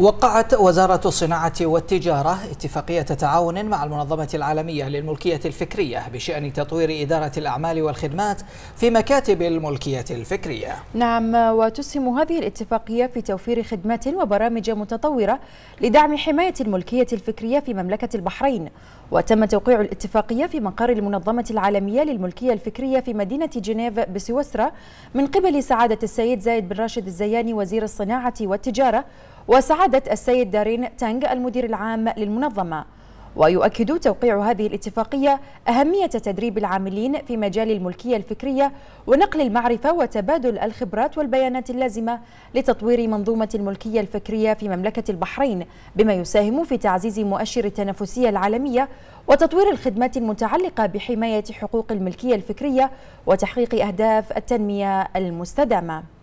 وقعت وزارة الصناعة والتجارة اتفاقية تعاون مع المنظمة العالمية للملكية الفكرية بشأن تطوير إدارة الأعمال والخدمات في مكاتب الملكية الفكرية نعم وتسهم هذه الاتفاقية في توفير خدمات وبرامج متطورة لدعم حماية الملكية الفكرية في مملكة البحرين وتم توقيع الاتفاقية في مقر المنظمة العالمية للملكية الفكرية في مدينة جنيف بسويسرا من قبل سعادة السيد زايد بن راشد الزياني وزير الصناعة والتجارة وسعادة السيد دارين تانغ المدير العام للمنظمة ويؤكد توقيع هذه الاتفاقية أهمية تدريب العاملين في مجال الملكية الفكرية ونقل المعرفة وتبادل الخبرات والبيانات اللازمة لتطوير منظومة الملكية الفكرية في مملكة البحرين بما يساهم في تعزيز مؤشر التنافسية العالمية وتطوير الخدمات المتعلقة بحماية حقوق الملكية الفكرية وتحقيق أهداف التنمية المستدامة